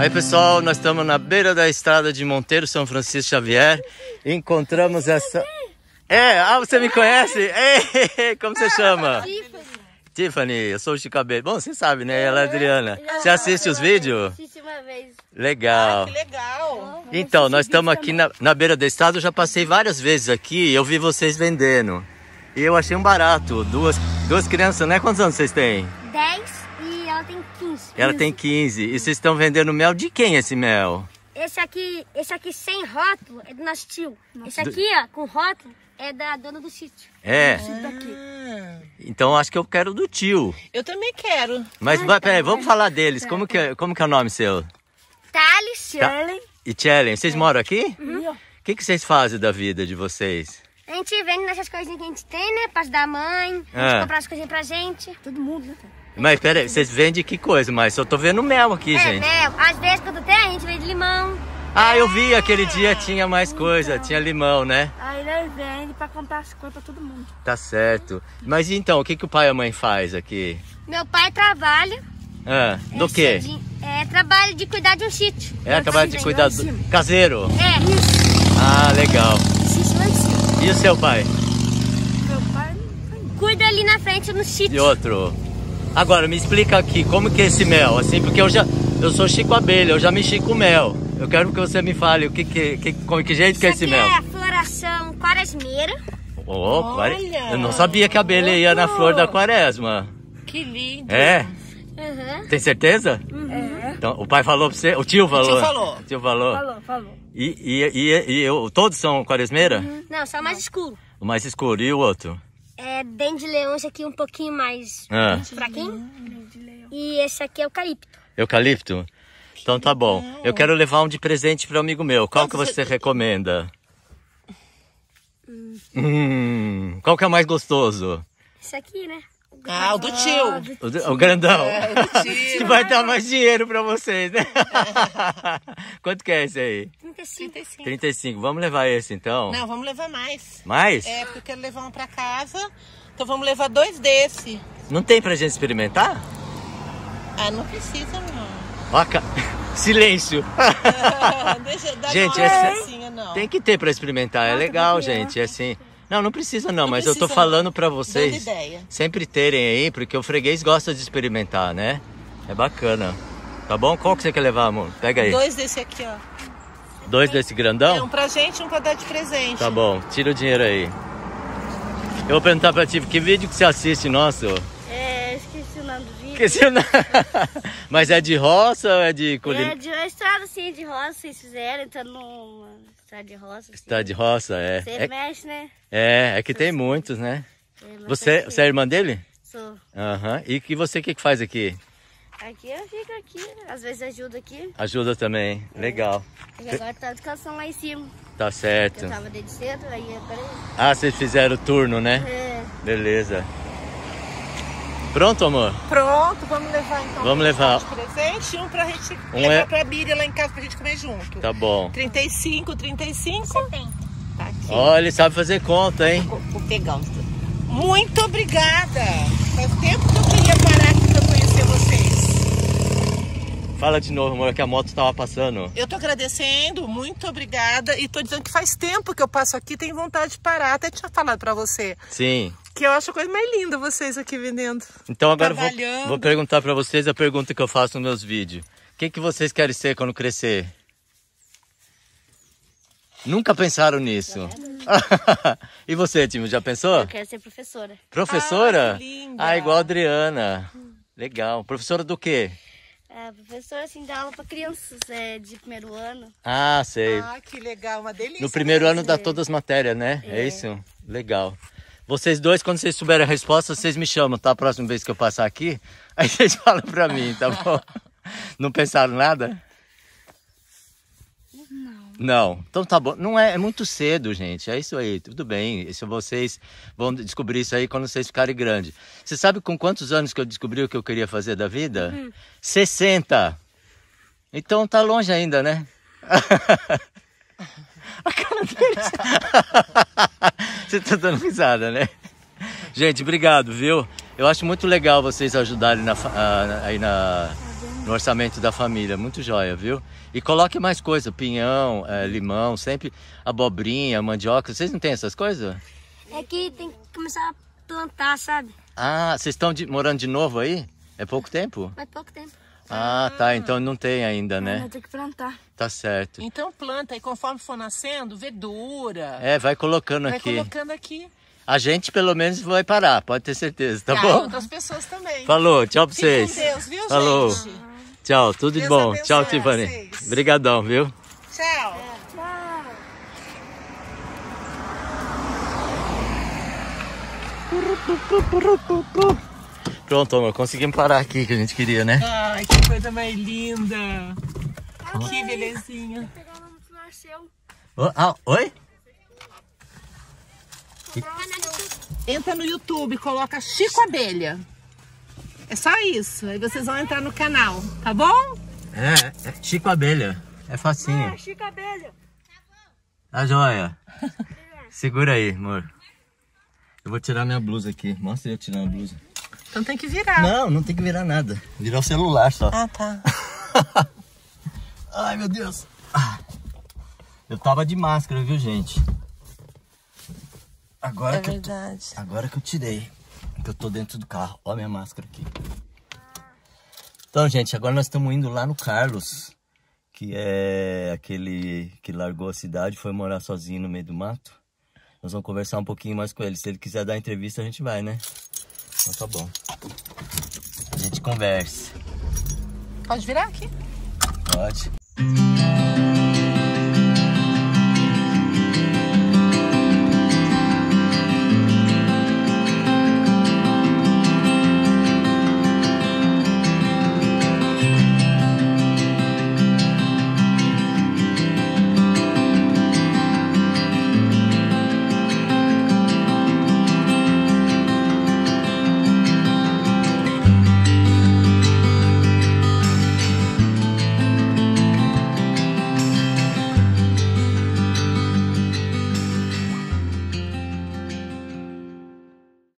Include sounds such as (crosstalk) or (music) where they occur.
Aí pessoal, nós estamos na beira da estrada de Monteiro, São Francisco Xavier. Encontramos essa. É, ah, você me conhece? É. Ei, como você chama? Tiffany. Tiffany, eu sou o Chicabê. Bom, você sabe, né? É. Ela é Adriana. Você assiste os vídeos? Assisti uma vez. Legal. Ah, legal. Então, nós estamos aqui na, na beira da estrada. Eu já passei várias vezes aqui eu vi vocês vendendo. E eu achei um barato. Duas, duas crianças, né? Quantos anos vocês têm? 15. Ela tem 15. E vocês estão vendendo mel de quem esse mel? Esse aqui, esse aqui sem rótulo é do nosso tio. Esse aqui, ó, com rótulo, é da dona do sítio. É. Ah. Então acho que eu quero do tio. Eu também quero. Mas ah, tá peraí, vamos falar deles. Como que, é, como que é o nome seu? Thales, Shirley. E Shirley, vocês é. moram aqui? Uhum. O que, que vocês fazem da vida de vocês? A gente vende nessas coisinhas que a gente tem, né? Para ajudar a mãe, ah. comprar as coisinhas pra gente. Todo mundo, né? Mas peraí, vocês vendem que coisa? Mas eu tô vendo mel aqui, é, gente. mel. Às vezes quando tem, a gente vende limão. Ah, eu vi, aquele é. dia tinha mais então. coisa, tinha limão, né? Aí nós vende pra comprar as coisas pra todo mundo. Tá certo. Mas então, o que, que o pai e a mãe faz aqui? Meu pai trabalha. Ah, do é, quê? É, trabalho de cuidar de um sítio. É, é trabalho de cuidar do... Caseiro? É. Isso. Ah, legal. E o seu pai? Meu pai... Cuida ali na frente no sítio. E outro? Agora, me explica aqui, como que é esse mel? Assim, porque eu já, eu sou Chico Abelha, eu já mexi com mel. Eu quero que você me fale o que, que, que, como, que jeito que é esse mel. é a floração quaresmeira. Oh, Olha! Eu não sabia que a abelha ia na flor da quaresma. Que lindo! É? Uhum. Tem certeza? Uhum. É. Então, o pai falou pra você? O tio falou? O tio falou. O tio falou. Falou, falou. E, e, e, e eu, todos são quaresmeira? Uhum. Não, só o mais escuro. O mais escuro. E o outro? é dente de leões aqui um pouquinho mais ah. fraquinho. E esse aqui é eucalipto. Eucalipto? Então tá bom. Eu quero levar um de presente para um amigo meu. Qual que você recomenda? Hum. hum qual que é mais gostoso? Esse aqui, né? Ah, ah o do tio. O, do, o grandão. É, o (laughs) tio. que vai né? dar mais dinheiro pra vocês, né? É. (laughs) Quanto que é esse aí? 35. 35. Vamos levar esse, então? Não, vamos levar mais. Mais? É, porque eu quero levar um pra casa. Então vamos levar dois desse. Não tem pra gente experimentar? Ah, não precisa, não. Vaca. (laughs) Silêncio. Deixa gente, essa... Assim, não. tem que ter pra experimentar. Ah, é legal, gente. É assim... Não, não precisa não, não mas precisa, eu tô falando para vocês sempre terem aí, porque o freguês gosta de experimentar, né? É bacana. Tá bom? Qual que você quer levar, amor? Pega aí. Dois desse aqui, ó. Dois desse grandão? É, um pra gente e um pra dar de presente. Tá bom, tira o dinheiro aí. Eu vou perguntar pra ti, que vídeo que você assiste nosso? nome do vídeo. Mas é de roça ou é de colina? É de uma estrada assim, de roça, vocês fizeram, entrando tá numa estrada de roça. Assim. Estrada de roça, é. Você é... mexe, né? É, é que tem muitos, né? É, você, você é irmã dele? Sou. Aham. Uhum. E que você o que, que faz aqui? Aqui eu fico aqui, às vezes ajuda aqui. Ajuda também, é. legal. E agora tá a descansando lá em cima. Tá certo. Eu tava desde cedo, aí eu parei. Ah, vocês fizeram o turno, né? É. Beleza. Pronto, amor? Pronto, vamos levar então. Vamos levar. De presente, um pra gente um levar é, é... pra Bíblia lá em casa pra gente comer junto. Tá bom. 35, 35. 70. Tá aqui. Olha, ele sabe fazer conta, hein? O pegão. Muito obrigada. Faz tempo que eu queria parar aqui pra conhecer vocês. Fala de novo, amor, que a moto tava passando. Eu tô agradecendo, muito obrigada. E tô dizendo que faz tempo que eu passo aqui, tenho vontade de parar. Até tinha falado pra você. Sim que eu acho a coisa mais linda vocês aqui vendendo. Então agora vou, vou perguntar para vocês a pergunta que eu faço nos meus vídeos. O que, que vocês querem ser quando crescer? Nunca pensaram nisso. (laughs) e você, Timo, já pensou? Eu quero ser professora. Professora? Ah, linda. ah igual a Adriana. Legal. Professora do quê? É, professora, assim, dá aula para crianças é, de primeiro ano. Ah, sei. Ah, que legal, uma delícia. No primeiro ano dá todas as matérias, né? É, é isso? Legal. Vocês dois, quando vocês souberem a resposta, vocês me chamam, tá? A próxima vez que eu passar aqui, (laughs) aí vocês falam pra mim, tá bom? (laughs) Não pensaram nada? Não. Não. Então tá bom. Não é, é muito cedo, gente. É isso aí. Tudo bem. Isso vocês vão descobrir isso aí quando vocês ficarem grandes. Você sabe com quantos anos que eu descobri o que eu queria fazer da vida? 60. Uhum. Então tá longe ainda, né? (laughs) A cara deles. (laughs) Você tá dando risada, né? Gente, obrigado, viu? Eu acho muito legal vocês ajudarem na, aí na, no orçamento da família. Muito joia, viu? E coloque mais coisa, pinhão, é, limão, sempre abobrinha, mandioca. Vocês não têm essas coisas? É que tem que começar a plantar, sabe? Ah, vocês estão morando de novo aí? É pouco tempo? É pouco tempo. Ah, tá. Então não tem ainda, né? tem que plantar. Tá certo. Então planta e conforme for nascendo, verdura. É, vai colocando vai aqui. Vai colocando aqui. A gente pelo menos vai parar, pode ter certeza, tá ah, bom? outras pessoas também. Falou, tchau pra Fique vocês. Deus, viu, Falou. Gente? Tchau, tudo Deus de bom. Tchau, Tivani. Obrigadão, viu? Tchau. Tchau. Pronto, amor, conseguimos parar aqui que a gente queria, né? Ai, que coisa mais linda. Ai, tá que belezinha. Oh, ah, oi? Entra no YouTube, coloca Chico Abelha. É só isso. Aí vocês vão entrar no canal, tá bom? É, é Chico Abelha. É facinho. É, Chico Abelha. Tá joia. (laughs) Segura aí, amor. Eu vou tirar minha blusa aqui. Mostra eu tirar a blusa. Então tem que virar. Não, não tem que virar nada. Virar o celular só. Ah, tá. (laughs) Ai, meu Deus. Ah, eu tava de máscara, viu, gente? Agora é que verdade. Eu tô, agora que eu tirei, que eu tô dentro do carro. Ó a minha máscara aqui. Então, gente, agora nós estamos indo lá no Carlos, que é aquele que largou a cidade, foi morar sozinho no meio do mato. Nós vamos conversar um pouquinho mais com ele. Se ele quiser dar entrevista, a gente vai, né? Então tá bom. A gente conversa. Pode virar aqui? Pode.